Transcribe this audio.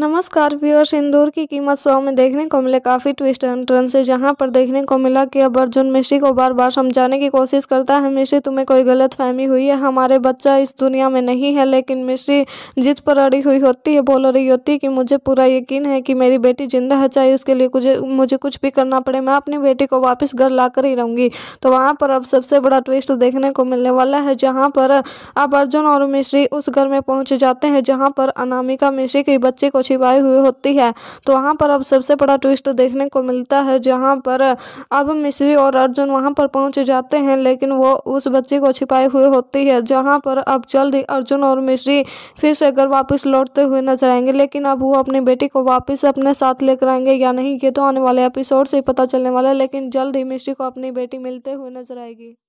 नमस्कार व्यूअर्स इंदौर की कीमत सौ में देखने को मिले काफ़ी ट्विस्ट एंड टर्न से जहां पर देखने को मिला कि अब अर्जुन मिश्री को बार बार समझाने की कोशिश करता है मिश्री तुम्हें कोई गलत फहमी हुई है हमारे बच्चा इस दुनिया में नहीं है लेकिन मिश्री जिद पर अड़ी हुई होती है बोल रही होती है कि मुझे पूरा यकीन है कि मेरी बेटी जिंदा है चाहे उसके लिए कुछ मुझे कुछ भी करना पड़े मैं अपनी बेटी को वापस घर ला कर ही रहूँगी तो वहाँ पर अब सबसे बड़ा ट्विस्ट देखने को मिलने वाला है जहाँ पर अब अर्जुन और मिश्री उस घर में पहुँच जाते हैं जहाँ पर अनामिका मिश्री के बच्चे को छिपाई हुई होती है तो वहाँ पर अब सबसे बड़ा ट्विस्ट देखने को मिलता है जहाँ पर अब मिश्री और अर्जुन वहाँ पर पहुँच जाते हैं लेकिन वो उस बच्ची को छिपाई हुई होती है जहाँ पर अब जल्द ही अर्जुन और मिश्री फिर से घर वापस लौटते हुए नजर आएंगे लेकिन अब वो अपनी बेटी को वापस अपने साथ लेकर आएंगे या नहीं ये तो आने वाले एपिसोड से ही पता चलने वाला है लेकिन जल्द ही मिश्री को अपनी बेटी मिलते हुए नजर आएगी